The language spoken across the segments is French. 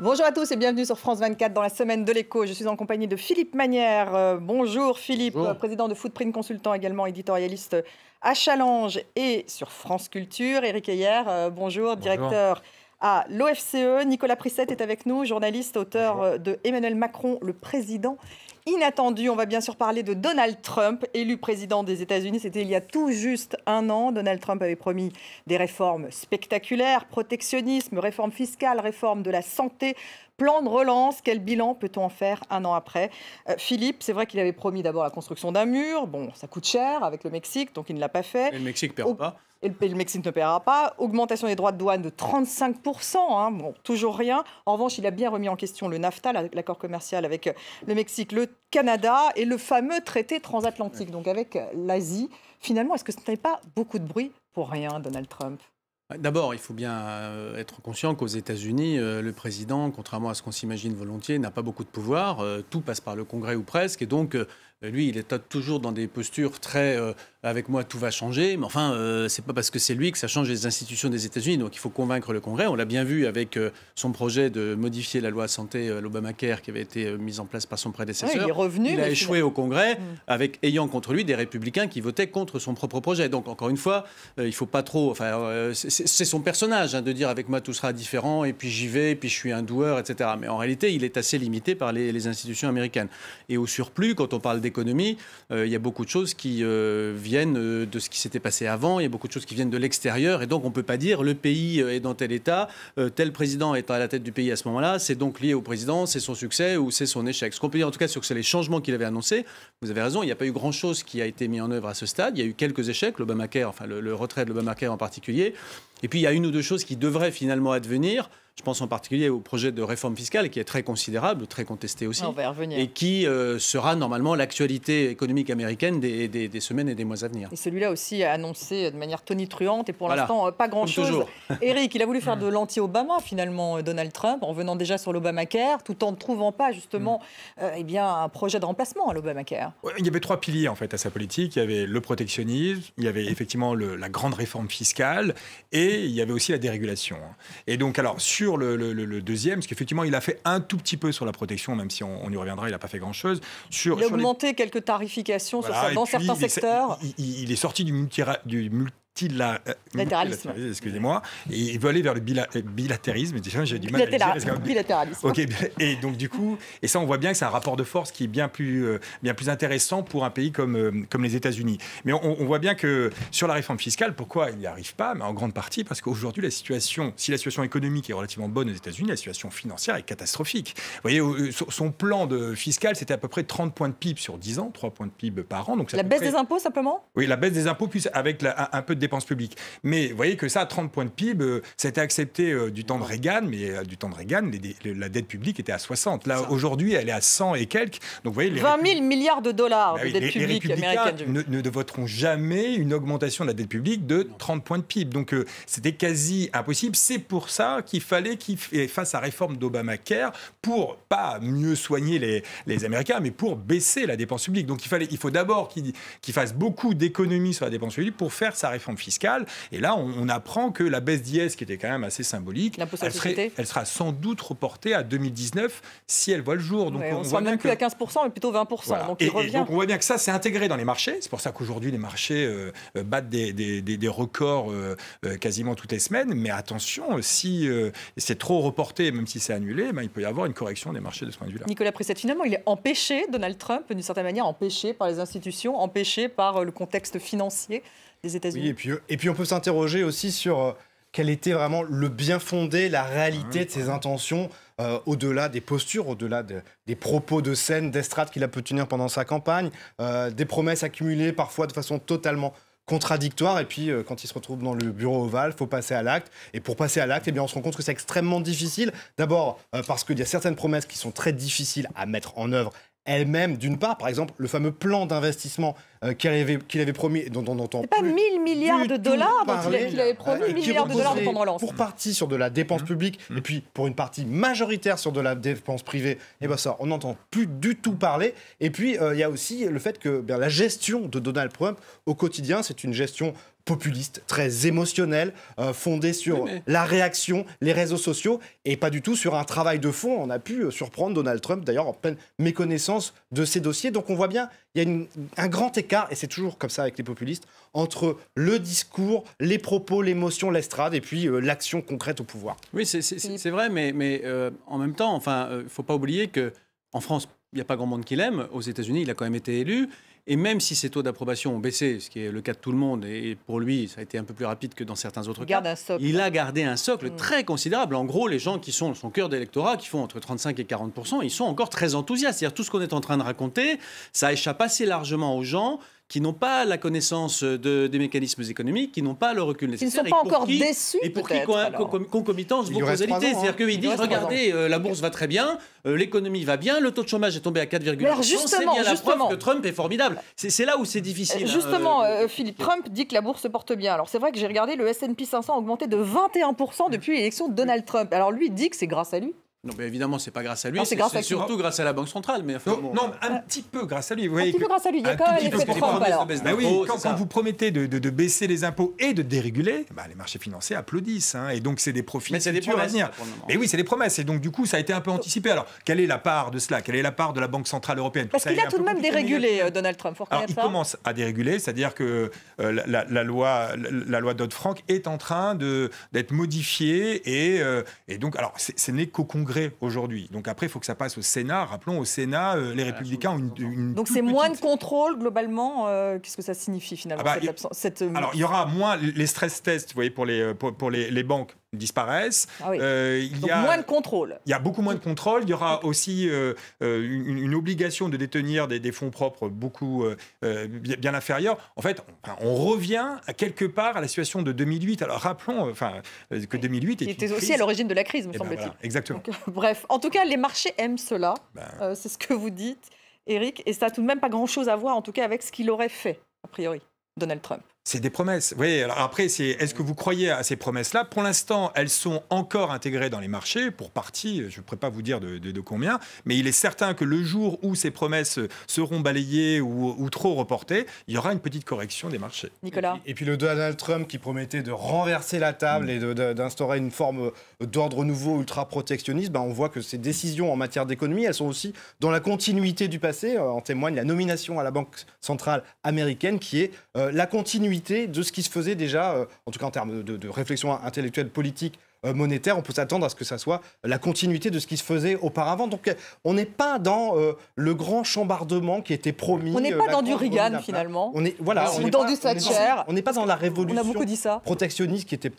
Bonjour à tous et bienvenue sur France 24 dans la semaine de l'écho. Je suis en compagnie de Philippe Manière. Euh, bonjour Philippe, président de Footprint Consultant, également éditorialiste à Challenge et sur France Culture. Éric Ayer, euh, bonjour, directeur à l'OFCE. Nicolas Prissette est avec nous, journaliste, auteur euh, de Emmanuel Macron, le président inattendu. On va bien sûr parler de Donald Trump, élu président des États-Unis. C'était il y a tout juste un an. Donald Trump avait promis des réformes spectaculaires, protectionnisme, réforme fiscale, réforme de la santé, plan de relance, quel bilan peut-on en faire un an après euh, Philippe, c'est vrai qu'il avait promis d'abord la construction d'un mur. Bon, ça coûte cher avec le Mexique, donc il ne l'a pas fait. Et le Mexique ne perd pas. Et le, Mexique ne paiera pas. Augmentation des droits de douane de 35%, hein. bon, toujours rien. En revanche, il a bien remis en question le NAFTA, l'accord commercial avec euh, le Mexique, le Canada et le fameux traité transatlantique, donc avec euh, l'Asie. Finalement, est-ce que ce n'est pas beaucoup de bruit pour rien, Donald Trump D'abord, il faut bien euh, être conscient qu'aux États-Unis, euh, le président, contrairement à ce qu'on s'imagine volontiers, n'a pas beaucoup de pouvoir. Euh, tout passe par le Congrès ou presque, et donc euh, lui, il est toujours dans des postures très euh, avec moi tout va changer, mais enfin ce euh, c'est pas parce que c'est lui que ça change les institutions des États-Unis. Donc il faut convaincre le Congrès. On l'a bien vu avec son projet de modifier la loi santé, l'Obamacare, qui avait été mise en place par son prédécesseur. il est revenu. Il a échoué au Congrès, mm. avec ayant contre lui des républicains qui votaient contre son propre projet. Donc encore une fois, il faut pas trop. Enfin, c'est son personnage hein, de dire avec moi tout sera différent, et puis j'y vais, et puis je suis un doueur, etc. Mais en réalité, il est assez limité par les, les institutions américaines. Et au surplus, quand on parle des économie, euh, il y a beaucoup de choses qui euh, viennent euh, de ce qui s'était passé avant, il y a beaucoup de choses qui viennent de l'extérieur, et donc on ne peut pas dire le pays est dans tel état, tel président est à la tête du pays à ce moment-là, c'est donc lié au président, c'est son succès ou c'est son échec. Ce qu'on peut dire en tout cas, sur que c'est les changements qu'il avait annoncés. Vous avez raison, il n'y a pas eu grand-chose qui a été mis en œuvre à ce stade, il y a eu quelques échecs, l'Obamacare, enfin le, le retrait de l'Obamacare en particulier, et puis il y a une ou deux choses qui devraient finalement advenir. Je pense en particulier au projet de réforme fiscale qui est très considérable, très contesté aussi, et qui euh, sera normalement l'actualité économique américaine des, semaines et des mois à venir. Et celui-là aussi a annoncé de manière tonitruante et pour l'instant euh, pas grand-chose. Eric, il a voulu faire mm. de l'anti-Obama finalement euh, Donald Trump en venant déjà sur l'Obamacare, tout en ne trouvant pas justement mm. eh bien un projet de remplacement à l'Obamacare. il y avait trois piliers en fait à sa politique. Il y avait le protectionnisme, il y avait effectivement la grande réforme fiscale et il y avait aussi la dérégulation. Et donc alors sur sur le, deuxième, parce qu'effectivement, il a fait un tout petit peu sur la protection, même si on, y reviendra, il n'a pas fait grand-chose. Sur, il a augmenté quelques tarifications sur dans certains secteurs. Il, est sorti du, multi, du multi de euh, Excusez-moi. Et il veut aller vers le bila... Euh, bilatérisme. J'ai du mal Bilatéralisme. Ok. Et donc du coup, et ça, on voit bien que c'est un rapport de force qui est bien plus, euh, bien plus intéressant pour un pays comme, comme les États-Unis. Mais on, voit bien que sur la réforme fiscale, pourquoi il n'y arrive pas Mais en grande partie parce qu'aujourd'hui, la situation, si la situation économique est relativement bonne aux États-Unis, la situation financière est catastrophique. Vous voyez, son plan de fiscal, c'était à peu près 30 points de PIB sur 10 ans, 3 points de PIB par an. Donc la baisse des impôts simplement Oui, la baisse des impôts, puis avec un, peu de dépenses publiques. Mais vous voyez que ça, 30 points de PIB, euh, c'était accepté euh, euh, du temps de Reagan, mais du temps de Reagan, la dette publique était à 60. Là, aujourd'hui, elle est à 100 et quelques. Donc, voyez, les 20 000 milliards de dollars bah de dette publique américaine. Ne, ne, voteront jamais une augmentation de la dette publique de 30 points de PIB. Donc, c'était quasi impossible. C'est pour ça qu'il fallait qu'il fasse sa réforme d'Obamacare pour, pas mieux soigner les, Américains, mais pour baisser la dépense publique. Donc, il, fallait, il faut d'abord qu'il fasse beaucoup d'économies sur la dépense publique pour faire sa réforme fiscale. Et là, on, apprend que la baisse d'IS, qui était quand même assez symbolique, elle, sera sans doute reportée à 2019 si elle voit le jour. Donc on, ne voit même plus à 15%, mais plutôt 20%. Donc, on voit bien que ça, c'est intégré dans les marchés. C'est pour ça qu'aujourd'hui, les marchés euh, euh, battent des, des, des, records euh, quasiment toutes les semaines. Mais attention, si c'est trop reporté, même si c'est annulé, ben, il peut y avoir une correction des marchés de ce point de vue-là. Nicolas Prissette, finalement, il est empêché, Donald Trump, d'une certaine manière, empêché par les institutions, empêché par le contexte financier et puis, et puis on peut s'interroger aussi sur euh, quel était vraiment le bien fondé, la réalité ah de ses intentions, euh, au-delà des postures, au-delà des propos de scène, d'estrade qu'il a pu tenir pendant sa campagne, euh, des promesses accumulées parfois de façon totalement contradictoire. Et puis, quand il se retrouve dans le bureau ovale, faut passer à l'acte. Et pour passer à l'acte, eh bien, on se rend compte que c'est extrêmement difficile. D'abord, parce qu'il y a certaines promesses qui sont très difficiles à mettre en œuvre elle-même, d'une part, par exemple, le fameux plan d'investissement euh, qu'il avait, avait, promis, dont, dont, plus on pas 1000 milliards de dollars dont il, avait promis, euh, milliards de dollars de Pour partie sur de la dépense mmh. publique mmh. et puis pour une partie majoritaire sur de la dépense privée, et bien ça, on n'entend plus du tout parler. Et puis, euh, il y a aussi le fait que ben, la gestion de Donald Trump au quotidien, c'est une gestion populiste, très émotionnel, euh, fondé sur la réaction, les réseaux sociaux, et pas du tout sur un travail de fond. On a pu euh, surprendre Donald Trump, d'ailleurs, en pleine méconnaissance de ces dossiers. Donc on voit bien, il y a un grand écart, et c'est toujours comme ça avec les populistes, entre le discours, les propos, l'émotion, l'estrade, et puis euh, l'action concrète au pouvoir. Oui, c'est vrai, mais, mais en même temps, enfin, faut pas oublier que en France, il n'y a pas grand monde qui l'aime. Aux États-Unis, il a quand même été élu. Et même si ces taux d'approbation ont baissé, ce qui est le cas de tout le monde, et pour lui, ça a été un peu plus rapide que dans certains autres cas, il a gardé un socle mm. très considérable. En gros, les gens qui sont son cœur d'électorat, qui font entre 35 et 40 ils sont encore très enthousiastes. C'est-à-dire tout ce qu'on est en train de raconter, ça échappe assez largement aux gens qui n'ont pas la connaissance de, des mécanismes économiques, qui n'ont pas le recul nécessaire. Ils ne sont pas encore déçus. Et pour qui concomitance vos causalités. Hein. C'est-à-dire qu'ils disent regardez, euh, la bourse va très bien, euh, l'économie va bien, le taux de chômage est tombé à 4,1%. C'est bien la preuve que Trump est formidable. C'est là où c'est difficile. Euh, hein, justement, Philippe, Trump dit que la bourse se porte bien. Alors c'est vrai que j'ai regardé le SP 500 a augmenté de 21% depuis l'élection de Donald Trump. Alors lui dit que c'est grâce à lui. Non, mais évidemment, c'est pas grâce à lui. C'est surtout grâce à la Banque centrale. Mais non, un petit peu grâce à lui. Vous un petit peu grâce à lui. Il y a quand bah oui, quand, vous promettez de, baisser les impôts et de déréguler, bah, les marchés financiers applaudissent. Hein, et donc, c'est des profits mais des à venir. Mais oui, c'est des promesses. Et donc, du coup, ça a été un peu anticipé. Alors, quelle est la part de cela Quelle est la part de la Banque centrale européenne Parce qu'il a tout de même dérégulé, euh, Donald Trump. il commence à déréguler, c'est-à-dire que euh, la, loi, la, loi Dodd-Frank est en train d'être modifiée. Et, euh, et donc, alors, ce n'est qu'au Congrès aujourd'hui. Donc après, il faut que ça passe au Sénat. Rappelons, au Sénat, euh, les Républicains ont une, Donc c'est moins de contrôle globalement. Euh, qu'est-ce que ça signifie finalement ah bah, cette, euh, Alors il y aura moins les stress tests, vous voyez, pour les, pour les, les banques disparaissent. Ah euh, il y a, moins de contrôle. Il y a beaucoup moins de contrôle. Il y aura aussi euh, euh, une, obligation de détenir des, fonds propres beaucoup bien inférieurs. En fait, on, revient à quelque part à la situation de 2008. Alors rappelons enfin, que 2008 était aussi à l'origine de la crise, me eh ben semble-t-il. exactement. bref, en tout cas, les marchés aiment cela. Ben. C'est ce que vous dites, Eric. Et ça n'a tout de même pas grand-chose à voir, en tout cas, avec ce qu'il aurait fait, a priori, Donald Trump. C'est des promesses. Oui, alors après, est-ce que vous croyez à ces promesses-là Pour l'instant, elles sont encore intégrées dans les marchés, pour partie, je ne pourrais pas vous dire de, combien, mais il est certain que le jour où ces promesses seront balayées ou, trop reportées, il y aura une petite correction des marchés. Nicolas Et puis, le Donald Trump qui promettait de renverser la table mm. et d'instaurer une forme euh, d'ordre nouveau ultra-protectionniste, ben on voit que ces décisions en matière d'économie, elles sont aussi dans la continuité du passé. Euh, en témoigne la nomination à la Banque centrale américaine qui est euh, la continuité de ce qui se faisait déjà, euh, en tout cas en termes de réflexion intellectuelle politique euh, monétaire, on peut s'attendre à ce que ça soit la continuité de ce qui se faisait auparavant. Donc on n'est pas dans euh, le grand chambardement qui était promis. On n'est euh, pas dans du Reagan finalement. On est voilà. On est dans du Thatcher. On n'est pas dans la révolution. Protectionniste qui était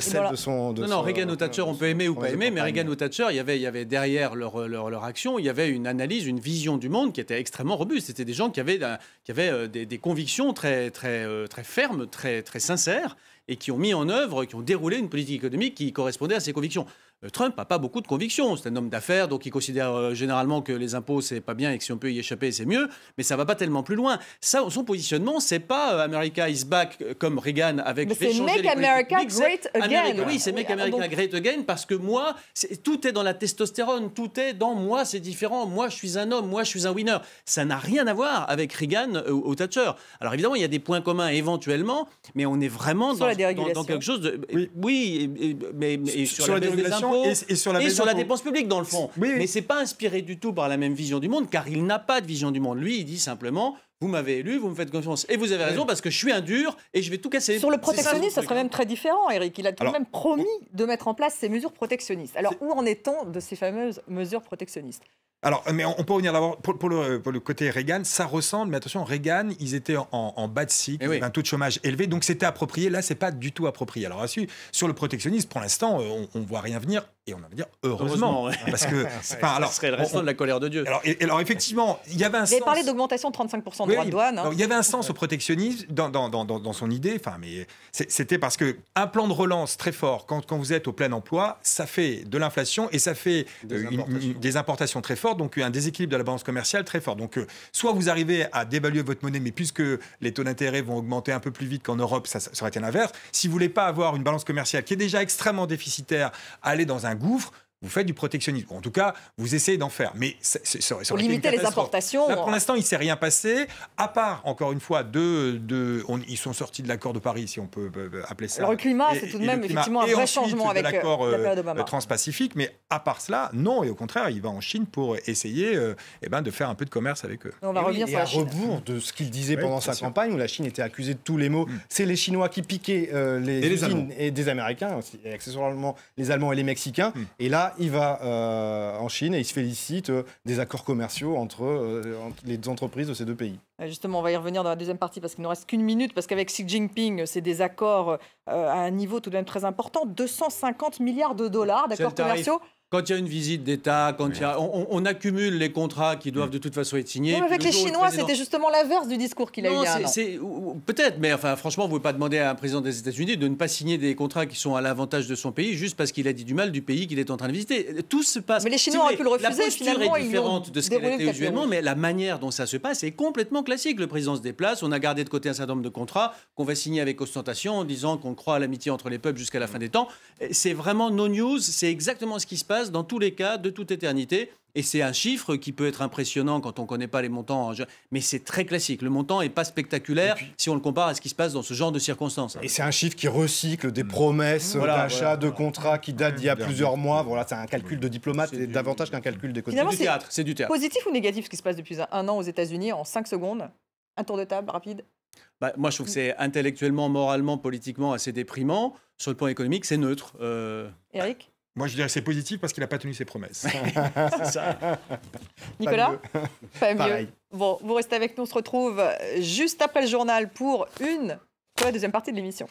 celle de son. non, non, Reagan ou Thatcher, on peut aimer ou pas aimer, mais Reagan ou Thatcher, il y avait, il y avait derrière leur, action, il y avait une analyse, une vision du monde qui était extrêmement robuste. C'était des gens qui avaient, qui avaient des, des convictions très, très, très fermes, très, très sincères et qui ont mis en œuvre, qui ont déroulé une politique économique qui correspondait à ses convictions. Euh, Trump n'a pas beaucoup de convictions. C'est un homme d'affaires, donc il considère euh, généralement que les impôts, c'est pas bien et que si on peut y échapper, c'est mieux. Mais ça ne va pas tellement plus loin. Ça, son positionnement, c'est pas euh, America is back comme Reagan avec. Mais c'est Make America Great Again. oui, c'est Make ah, America Great Again parce que moi, tout est dans la testostérone, tout est dans moi, c'est différent. Moi, je suis un homme, moi, je suis un winner. Ça n'a rien à voir avec Reagan ou, Thatcher. Alors évidemment, il y a des points communs éventuellement, mais on est vraiment dans, dans, quelque chose de. Oui, mais, sur, la dérégulation, et, sur, la dépense publique, dans le fond. Mais c'est pas inspiré du tout par la même vision du monde, car il n'a pas de vision du monde. Lui, il dit simplement vous m'avez élu, vous me faites confiance. Et vous avez raison, parce que je suis un dur et je vais tout casser. Sur le protectionnisme, ça, serait même hein. très différent, Eric. Il a tout de même promis de mettre en place ces mesures protectionnistes. Alors, où en est-on de ces fameuses mesures protectionnistes alors, mais on peut revenir d'abord pour, le, côté Reagan, ça ressemble, mais attention, Reagan, ils étaient en, bas de cycle, eh un taux de chômage élevé, donc c'était approprié. Là, c'est pas du tout approprié. Alors, sur, sur le protectionnisme, pour l'instant, euh, on, ne voit rien venir et on va dire heureusement, parce que alors ça serait le restant de la colère de Dieu. Alors, et, alors effectivement, il y avait un. Vous sens... avez parlé d'augmentation de 35 de droits de douane. Hein. il y avait un sens au protectionnisme dans, dans, dans, dans son idée. Enfin, mais c'était parce que un plan de relance très fort quand, quand vous êtes au plein emploi, ça fait de l'inflation et ça fait des, euh, importations. très fortes, donc un déséquilibre de la balance commerciale très fort. Donc euh, soit vous arrivez à dévaluer votre monnaie, mais puisque les taux d'intérêt vont augmenter un peu plus vite qu'en Europe, ça, serait aurait été l'inverse. Si vous voulez pas avoir une balance commerciale qui est déjà extrêmement déficitaire, aller dans un gouffre vous faites du protectionnisme. En tout cas, vous essayez d'en faire. Mais ça, ça, limiter les importations. Là, pour euh. l'instant, il ne s'est rien passé, à part, encore une fois, de ils sont sortis de l'accord de Paris, si on peut euh, euh, appeler ça. le climat, c'est tout de même effectivement un vrai changement avec l'accord transpacifique. Mais à part cela, non. Et au contraire, il va en Chine pour essayer eh ben, de faire un peu de commerce avec eux. on va revenir sur la à rebours de ce qu'il disait pendant sa campagne, où la Chine était accusée de tous les maux. Mm. C'est les Chinois qui piquaient les, et des Américains, aussi, et accessoirement les Allemands et les Mexicains. Mm. Et là, il va euh, en Chine et il se félicite euh, des accords commerciaux euh, entre, les entreprises de ces deux pays. Justement, on va y revenir dans la deuxième partie parce qu'il ne reste qu'une minute, parce qu'avec Xi Jinping, c'est des accords à un niveau tout de même très important, 250 milliards de dollars d'accords commerciaux quand il y a une visite d'État, quand on, accumule les contrats qui doivent mm. de toute façon être signés. avec les Chinois, c'était justement l'inverse du discours qu'il a non, eu. Peut-être, mais enfin, franchement, vous ne pouvez pas demander à un président des États-Unis de ne pas signer des contrats qui sont à l'avantage de son pays juste parce qu'il a dit du mal du pays qu'il est en train de visiter. Tout se passe. Mais les Chinois auraient pu le refuser. La posture finalement, est différente de ce qu'elle était usuellement, mais la manière dont ça se passe est complètement classique. Le président se déplace, on a gardé de côté un certain nombre de contrats qu'on va signer avec ostentation en disant qu'on croit à l'amitié entre les peuples jusqu'à la fin mm. des temps. C'est vraiment no news, c'est exactement ce qui se passe dans tous les cas, de toute éternité. Et c'est un chiffre qui peut être impressionnant quand on ne connaît pas les montants, mais c'est très classique. Le montant n'est pas spectaculaire si on le compare à ce qui se passe dans ce genre de circonstances. Et c'est un chiffre qui recycle des mmh. promesses mmh. d'achat, de contrats qui datent d'il y a mmh. plusieurs mois. Voilà, c'est un calcul de diplomate davantage qu'un calcul d'économie. C'est du théâtre. C'est du théâtre. Positif ou négatif ce qui se passe depuis un an aux États-Unis en 5 secondes Un tour de table rapide bah, moi, je trouve que c'est intellectuellement, moralement, politiquement assez déprimant. Sur le plan économique, c'est neutre. Eric euh. Moi, je dirais c'est positif parce qu'il n'a pas tenu ses promesses. c'est ça. Nicolas Bon, vous restez avec nous. On se retrouve juste après le journal pour une pour la deuxième partie de l'émission.